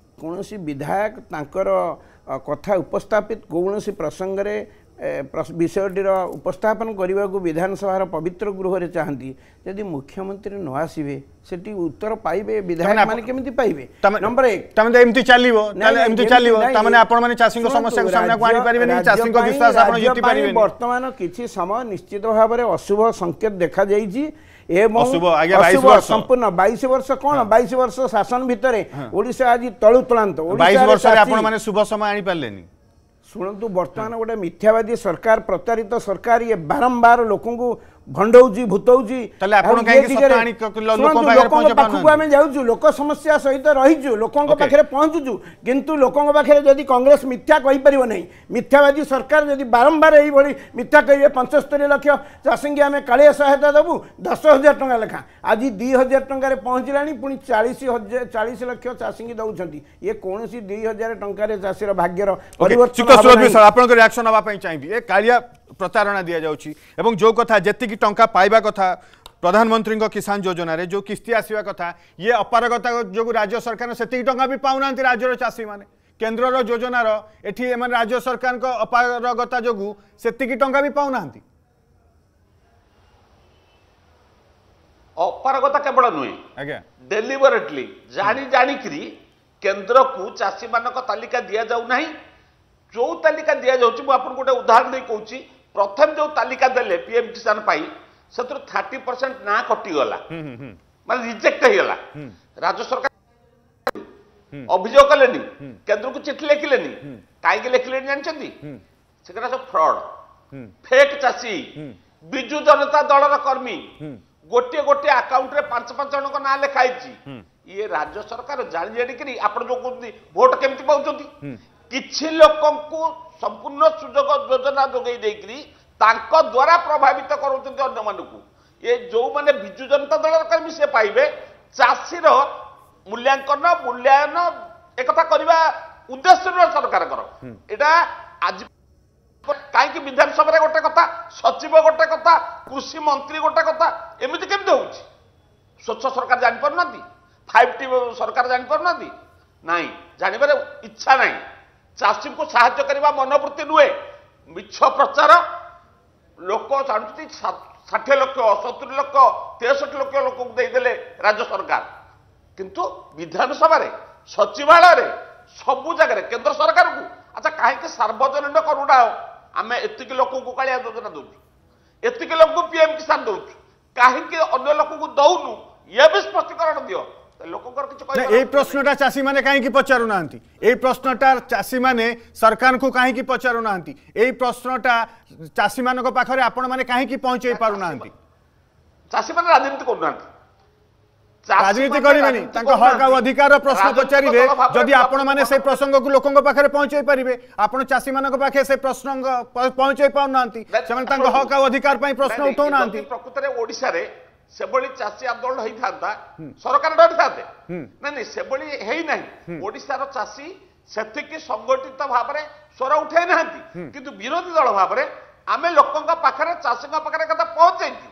କୌଣସି ବିଧାୟକ ତାଙ୍କର କଥା ଉପସ୍ଥାପିତ କୌଣସି ପ୍ରସଙ୍ଗରେ ବିଷୟଟିର ଉପସ୍ଥାପନ କରିବାକୁ ବିଧାନସଭାର ପବିତ୍ର ଗୃହରେ ଚାହାନ୍ତି ଯଦି ମୁଖ୍ୟମନ୍ତ୍ରୀ ନ ଆସିବେ ସେଠି ଉତ୍ତର ପାଇବେ ବିଧାୟକମାନେ କେମିତି ପାଇବେ ନମ୍ବର ଏକ ତମେ ତ ଏମିତି ଚାଲିବ ଏମିତି ଚାଲିବ ତାମାନେ ଆପଣମାନେ ଚାଷୀଙ୍କ ସମସ୍ୟାକୁ ସାମ୍ନାକୁ ଆଣିପାରିବେନି ଚାଷୀଙ୍କ ବିଶ୍ୱାସ ଆପଣ ଜିତି ପାରିବେନି ବର୍ତ୍ତମାନ କିଛି ସମୟ ନିଶ୍ଚିତ ଭାବରେ ଅଶୁଭ ସଂକେତ ଦେଖାଯାଇଛି এবং সম্পূর্ণ বাইশ বর্ষ কোণ হ্যাঁ। বাইশ বর্ষ শাসন ভিতরে ওড়িশা আজ তলুতলান্ত বাইশ বর্ষে আপনার শুভ সময় আনিপারে শুণতু বর্তমান গোটে মিথ্যাবাদী সরকার প্রতারিত সরকার ইয়ে বারম্বার লোকଙ୍କୁ भंडौजी भूतौजी लोक समस्या सहित रही लोकरे पहुंचु कितु लोकों पाखे जदि कंग्रेस मिथ्या कहींपर नहीं मिथ्यावादी सरकार जदि बारंबार यही मिथ्या कहे पंचस्तरी लक्ष चाषी की आम का सहायता देवु दस हजार टाँग लेखा आज दि हजार टकर पहुँचला पुणी चालीस हजार चालीस लक्ष चाषी की दौरान ये कौन सी दि हजार टकर चाषीर भाग्यर आपको रियाक्शन चाहिए ए का प्रतारणा दि जाऊँ जो कथा जी टा पाइबा कथा प्रधानमंत्री किसान योजन जो, जो किस्ती आसवा कथा ये अपारगता जो राज्य सरकार से टाँग भी पा ना राज्यर चाषी मैंने केन्द्र योजनार एटी राज्य सरकार का अपारगता जो से टा भी पा ना अपारगता केवल नुहे डेलीवरेटली जानी जाणी केन्द्र को चाषी मानिका दि जाऊना जो तालिका दि जाऊँ मुझे गोटे उदाहरण नहीं कौन ପ୍ରଥମେ ଯୋଉ ତାଲିକା ଦେଲେ ପିଏମ୍ କିଷାନ ପାଇଁ ସେଥିରୁ ଥାର୍ଟି ପରସେଣ୍ଟ ନାଁ କଟିଗଲା ମାନେ ରିଜେକ୍ଟ ହେଇଗଲା ରାଜ୍ୟ ସରକାର ଅଭିଯୋଗ କଲେନି କେନ୍ଦ୍ରକୁ ଚିଠି ଲେଖିଲେନି କାହିଁକି ଲେଖିଲେନି ଜାଣିଛନ୍ତି ସେଗୁଡ଼ା ସବୁ ଫ୍ରଡ୍ ଫେକ୍ ଚାଷୀ ବିଜୁ ଜନତା ଦଳର କର୍ମୀ ଗୋଟିଏ ଗୋଟିଏ ଆକାଉଣ୍ଟରେ ପାଞ୍ଚ ପାଞ୍ଚ ଜଣଙ୍କ ନାଁ ଲେଖା ହେଇଛି ଇଏ ରାଜ୍ୟ ସରକାର ଜାଣି ଜାଣିକିରି ଆପଣ ଯୋଉ କହୁଛନ୍ତି ଭୋଟ କେମିତି ପାଉଛନ୍ତି କିଛି ଲୋକଙ୍କୁ ସମ୍ପୂର୍ଣ୍ଣ ସୁଯୋଗ ଯୋଜନା ଯୋଗାଇ ଦେଇକରି ତାଙ୍କ ଦ୍ୱାରା ପ୍ରଭାବିତ କରାଉଛନ୍ତି ଅନ୍ୟମାନଙ୍କୁ ଏ ଯେଉଁମାନେ ବିଜୁ ଜନତା ଦଳର କର୍ମୀ ସେ ପାଇବେ ଚାଷୀର ମୂଲ୍ୟାଙ୍କନ ମୂଲ୍ୟାୟନ ଏକଥା କରିବା ଉଦ୍ଦେଶ୍ୟ ନୁହେଁ ସରକାରଙ୍କର ଏଇଟା ଆଜି କାହିଁକି ବିଧାନସଭାରେ ଗୋଟେ କଥା ସଚିବ ଗୋଟେ କଥା କୃଷି ମନ୍ତ୍ରୀ ଗୋଟେ କଥା ଏମିତି କେମିତି ହେଉଛି ସ୍ୱଚ୍ଛ ସରକାର ଜାଣିପାରୁନାହାନ୍ତି ফাইভ টি সরকার জাঁপার না নাই জাঁবার ইচ্ছা নাই ଚାଷୀଙ୍କୁ ସାହାଯ୍ୟ କରିବା ମନବୃତ୍ତି ନୁହେଁ ମିଛ ପ୍ରଚାର ଲୋକ ଜାଣୁଛନ୍ତି ଷାଠିଏ ଲକ୍ଷ ସତୁରୀ ଲକ୍ଷ ତେଷଠି ଲକ୍ଷ ଲୋକଙ୍କୁ ଦେଇଦେଲେ ରାଜ୍ୟ ସରକାର କିନ୍ତୁ ବିଧାନସଭାରେ ସଚିବାଳୟରେ ସବୁ ଜାଗାରେ କେନ୍ଦ୍ର ସରକାରକୁ ଆଚ୍ଛା କାହିଁକି ସାର୍ବଜନୀନ କରୁନା ଆମେ ଏତିକି ଲୋକଙ୍କୁ କାଳିଆ ଯୋଜନା ଦେଉଛୁ ଏତିକି ଲୋକଙ୍କୁ ପିଏମ୍ କିଷାନ ଦେଉଛୁ କାହିଁକି ଅନ୍ୟ ଲୋକଙ୍କୁ ଦେଉନୁ ଏବେ ସ୍ପଷ୍ଟୀକରଣ ଦିଅ ଲୋକଙ୍କର କିଛି କହିବା ଏଇ ପ୍ରଶ୍ନଟା ଚାଷୀମାନେ କାହିଁକି ପଚାରୁନାହାନ୍ତି ଏଇ ପ୍ରଶ୍ନଟା ଚାଷୀମାନେ ସରକାରଙ୍କୁ କାହିଁକି ପଚାରୁନାହାନ୍ତି ଏଇ ପ୍ରଶ୍ନଟା ଚାଷୀମାନଙ୍କ ପାଖରେ ଆପଣମାନେ କାହିଁକି ପହଞ୍ଚେଇ ପାରୁନାହାନ୍ତି ଚାଷୀମାନେ ରାଜନୀତି କରୁନାହାନ୍ତି ରାଜନୀତି କରିବେନି ତାଙ୍କ ହକ୍ ଆଉ ଅଧିକାରର ପ୍ରଶ୍ନ ପଚାରିବେ ଯଦି ଆପଣମାନେ ସେ ପ୍ରସଙ୍ଗକୁ ଲୋକଙ୍କ ପାଖରେ ପହଞ୍ଚାଇ ପାରିବେ ଆପଣ ଚାଷୀମାନଙ୍କ ପାଖରେ ସେ ପ୍ରଶ୍ନ ପହଞ୍ଚାଇ ପାରୁନାହାନ୍ତି ସେମାନେ ତାଙ୍କ ହକ୍ ଆଉ ଅଧିକାର ପାଇଁ ପ୍ରଶ୍ନ ଉଠାଉନାହାନ୍ତି ପ୍ରକୃତରେ ଓଡ଼ିଶାରେ সেভাবে চাষী আন্দোলন হয়ে সরকার ডরিথাতে না না সেভাবে হয়ে না ওড়শার চাষী সেটিকি সংগঠিত ভাবে স্বর উঠাই না কিন্তু বিরোধী দল ভাবে আমি লোক পাখে চাষী পাখে কথা পৌঁছাইছি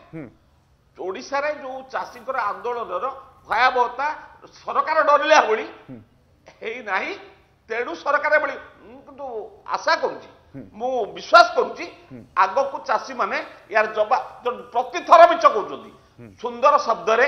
ওড়শার যে চাষীঙ্কর আন্দোলনর ভয়াবহতা সরকার ডরিলা ভি হয়ে না তেণু সরকার এভাবে কিন্তু আশা করছি মু বিশ্বাস করছি আগকু চাষী মানে ইয়ার জবাব প্রতি মিছ কৌন ସୁନ୍ଦର ଶବ୍ଦରେ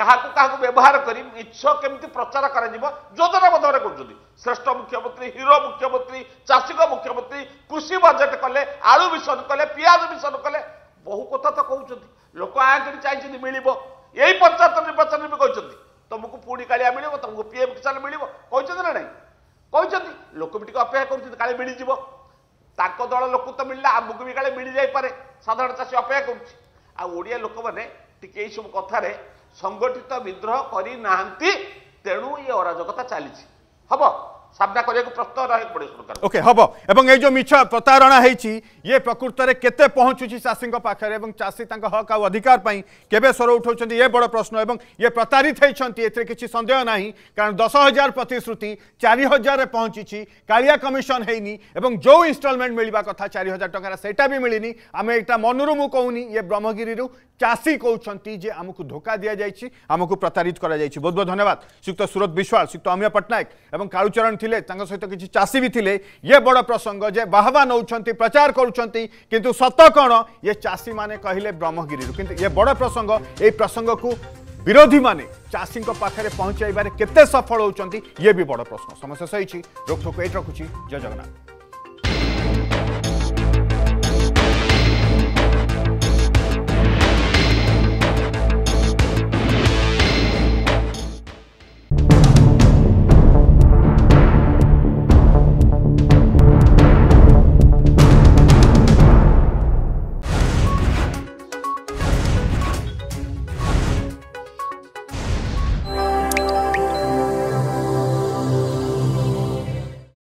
କାହାକୁ କାହାକୁ ବ୍ୟବହାର କରି ମିଛ କେମିତି ପ୍ରଚାର କରାଯିବ ଯୋଜନା ମଧ୍ୟରେ କରୁଛନ୍ତି ଶ୍ରେଷ୍ଠ ମୁଖ୍ୟମନ୍ତ୍ରୀ ହିରୋ ମୁଖ୍ୟମନ୍ତ୍ରୀ ଚାଷୀଙ୍କ ମୁଖ୍ୟମନ୍ତ୍ରୀ କୃଷି ବଜେଟ୍ କଲେ ଆଳୁ ମିଶନ କଲେ ପିଆଜ ମିଶନ କଲେ ବହୁ କଥା ତ କହୁଛନ୍ତି ଲୋକ ଆଙ୍କରି ଚାହିଁଛନ୍ତି ମିଳିବ ଏଇ ପଞ୍ଚାୟତ ନିର୍ବାଚନରେ ବି କହିଛନ୍ତି ତମକୁ ପୁଣି କାଳିଆ ମିଳିବ ତମକୁ ପିଏମ୍ କିଷାନ ମିଳିବ କହିଛନ୍ତି ନା ନାହିଁ କହିଛନ୍ତି ଲୋକ ବି ଟିକେ ଅପେକ୍ଷା କରୁଛନ୍ତି କାଳେ ମିଳିଯିବ ତାଙ୍କ ଦଳ ଲୋକକୁ ତ ମିଳିଲା ଆମକୁ ବି କାଳେ ମିଳିଯାଇପାରେ ସାଧାରଣ ଚାଷୀ ଅପେକ୍ଷା କରୁଛି ଆଉ ଓଡ଼ିଆ ଲୋକମାନେ ଟିକେ ଏଇସବୁ କଥାରେ ସଂଗଠିତ ବିଦ୍ରୋହ କରିନାହାନ୍ତି ତେଣୁ ଇଏ ଅରାଜକତା ଚାଲିଛି ହେବ सामना करने को प्रस्तुत ओके हम एवं ये प्रकृत में केत चाषी पाखे चाषी हक आधिकार के स्वर उठाऊँ ये बड़ प्रश्न और ये प्रतारित होती एर सन्देह ना कारण दस हजार प्रतिश्रुति चारि हजार पहुँची कालिया कमिशन जो इनस्टलमेंट मिलवा कथा चारि हजार मिलनी आम एटा मनुरु मु कहूनी ये ब्रह्मगिरी चाषी कहते आमको धोखा दि जाएगी प्रतारित कर बहुत बहुत धन्यवाद श्रीयुक्त सुरत विश्वास श्रीयुक्त अमीय पट्टनायक कालुचरण ଥିଲେ ତାଙ୍କ ସହିତ କିଛି ଚାଷୀ ବି ଥିଲେ ଇଏ ବଡ଼ ପ୍ରସଙ୍ଗ ଯେ ବାହାବା ନେଉଛନ୍ତି ପ୍ରଚାର କରୁଛନ୍ତି କିନ୍ତୁ ସତ କ'ଣ ଇଏ ଚାଷୀମାନେ କହିଲେ ବ୍ରହ୍ମଗିରିରୁ କିନ୍ତୁ ଇଏ ବଡ଼ ପ୍ରସଙ୍ଗ ଏଇ ପ୍ରସଙ୍ଗକୁ ବିରୋଧୀମାନେ ଚାଷୀଙ୍କ ପାଖରେ ପହଞ୍ଚାଇବାରେ କେତେ ସଫଳ ହେଉଛନ୍ତି ଇଏ ବି ବଡ଼ ପ୍ରଶ୍ନ ସମସ୍ୟା ସହିଛି ରୋକଠୋକ ଏଇଠି ରଖୁଛି ଜୟ ଜଗନ୍ନାଥ